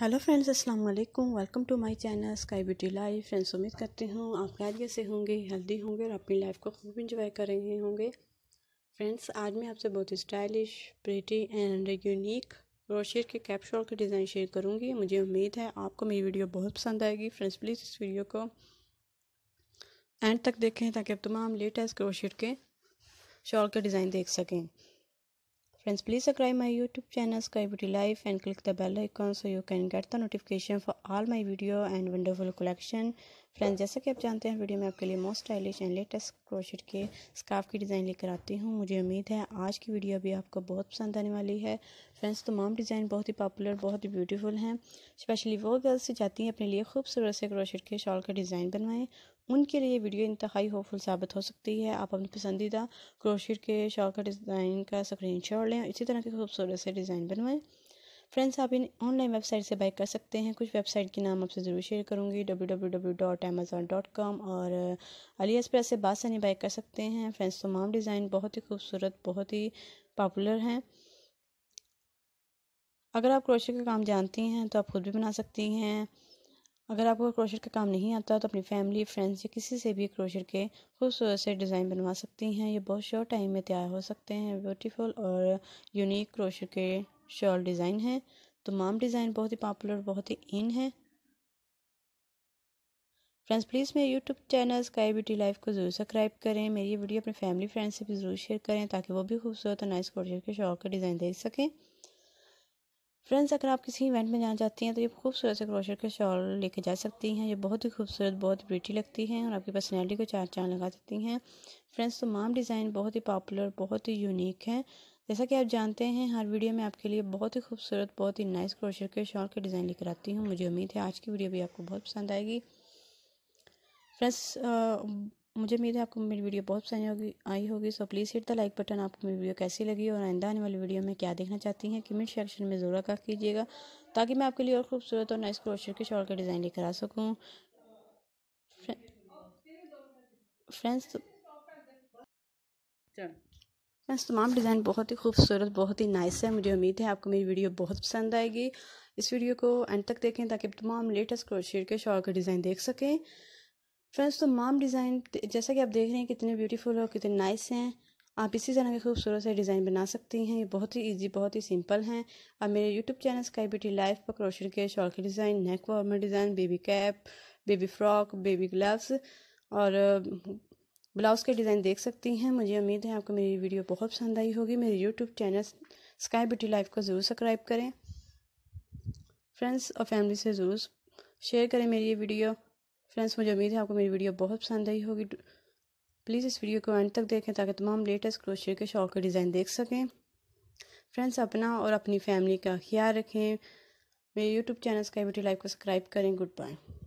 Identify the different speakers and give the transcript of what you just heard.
Speaker 1: Hello friends अस्सलाम वालेकुम welcome to my channel sky beauty life friends उम्मीद करती हूँ आप खैरियत से होंगे हेल्दी होंगे और अपनी लाइफ को खूब इंजॉय कर रहे होंगे फ्रेंड्स आज मैं आपसे बहुत stylish pretty and unique crochet के कैप्शॉल के डिज़ाइन शेयर करूँगी मुझे उम्मीद है आपको मेरी वीडियो बहुत पसंद आएगी फ्रेंड्स प्लीज़ इस वीडियो को एंड तक देखें ताकि आप तमाम लेटेस्ट क्रोशेट के शॉल के डिज़ाइन देख सकें Friends, please subscribe my YouTube channel Sky Beauty Life and click the bell icon so you can get the notification for all my video and wonderful collection. Friends जैसा कि आप जानते हैं video में आपके लिए most stylish and latest crochet के scarf की डिज़ाइन लेकर आती हूँ मुझे उम्मीद है आज की वीडियो भी आपको बहुत पसंद आने वाली है फ्रेंड्स तमाम डिज़ाइन बहुत ही पॉपुलर बहुत ही ब्यूटीफुल हैं स्पेशली वो गर्ल्स जाती हैं अपने लिए खूबसूरत से क्रोशेट के शॉल का डिज़ाइन बनवाएं उनके लिए वीडियो इंतहाई होपफुल साबित हो सकती है आप अपने पसंदीदा क्रोशियर के शॉर्ट डिज़ाइन का स्क्रीन शॉट लें इसी तरह के खूबसूरत से डिज़ाइन बनवाएं फ्रेंड्स आप इन ऑनलाइन वेबसाइट से बाय कर सकते हैं कुछ वेबसाइट के नाम आपसे ज़रूर शेयर करूँगी W W W dot dot com और अली एक्सप्रेस से बासानी बाय कर सकते हैं फ्रेंड्स तमाम डिज़ाइन बहुत ही खूबसूरत बहुत ही पॉपुलर हैं अगर आप क्रोशे का काम जानती हैं तो आप खुद भी बना सकती हैं अगर आपको क्रोशर का काम नहीं आता तो अपनी फैमिली फ्रेंड्स या किसी से भी क्रोशर के खूबसूरत से डिज़ाइन बनवा सकती हैं ये बहुत शॉर्ट टाइम में तैयार हो सकते हैं ब्यूटीफुल और यूनिक क्रोशर के शॉल डिज़ाइन हैं तमाम डिज़ाइन बहुत ही पॉपुलर बहुत ही इन है फ्रेंड्स प्लीज़ मेरे YouTube channel sky beauty life को ज़रूर सब्सक्राइब करें मेरी ये वीडियो अपने फैमिली फ्रेंड्स से भी ज़रूर शेयर करें ताकि वो भी खूबसूरत और नाइस क्रोशर के शॉल का डिज़ाइन देख सकें फ्रेंड्स अगर आप किसी इवेंट में जाना चाहती हैं तो ये खूबसूरत से क्रोशर के शॉल लेके जा सकती हैं ये बहुत ही खूबसूरत बहुत ब्यूटी लगती हैं और आपकी पर्सनैलिटी को चार चांद लगा सकती हैं फ्रेंड्स तमाम डिज़ाइन बहुत ही पॉपुलर बहुत ही यूनिक हैं जैसा कि आप जानते हैं हर वीडियो में आपके लिए बहुत ही खूबसूरत बहुत ही नाइस क्रोशर के शॉल के डिज़ाइन लेकर आती हूँ मुझे उम्मीद है आज की वीडियो भी आपको बहुत पसंद आएगी फ्रेंड्स मुझे उम्मीद है आपको मेरी वीडियो बहुत पसंद होगी आई होगी so please hit the like button आपको मेरी वीडियो कैसी लगी और आइंदा आने वाली वीडियो में क्या देखना चाहती हैं कमेंट सेक्शन में ज़रूर कर कीजिएगा ताकि मैं आपके लिए और खूबसूरत और नाइस क्रोशर के शॉल का डिज़ाइन लेकर आ सकूँ फ्रेंड्स फ्रेंड्स तमाम डिज़ाइन बहुत ही खूबसूरत बहुत ही नाइस है मुझे उम्मीद है आपको मेरी वीडियो बहुत पसंद आएगी इस वीडियो को एंड तक देखें ताकि तमाम लेटेस्ट क्रोशियर के शॉल का डिज़ाइन देख सकें फ्रेंड्स तो माम डिज़ाइन जैसा कि आप देख रहे हैं कितने ब्यूटीफुल और कितने नाइस हैं आप इसी तरह के खूबसूरत से डिज़ाइन बना सकती हैं ये बहुत ही इजी बहुत ही सिंपल हैं आप मेरे YouTube channel sky beauty life पर क्रोशर के शॉल के design neck warmer design baby cap baby frock baby gloves और ब्लाउज़ के डिज़ाइन देख सकती हैं मुझे उम्मीद है आपको मेरी वीडियो बहुत पसंद आई होगी मेरे YouTube channel sky beauty life को ज़रूर सब्सक्राइब करें फ्रेंड्स और फैमिली से ज़रूर शेयर करें मेरी ये वीडियो फ्रेंड्स मुझे उम्मीद है आपको मेरी वीडियो बहुत पसंद आई होगी प्लीज़ इस वीडियो को एंड तक देखें ताकि तमाम लेटेस्ट क्रोशिया के शौक के डिज़ाइन देख सकें फ्रेंड्स अपना और अपनी फैमिली का ख्याल रखें मेरे YouTube channel sky beauty life को सब्सक्राइब करें गुड बाय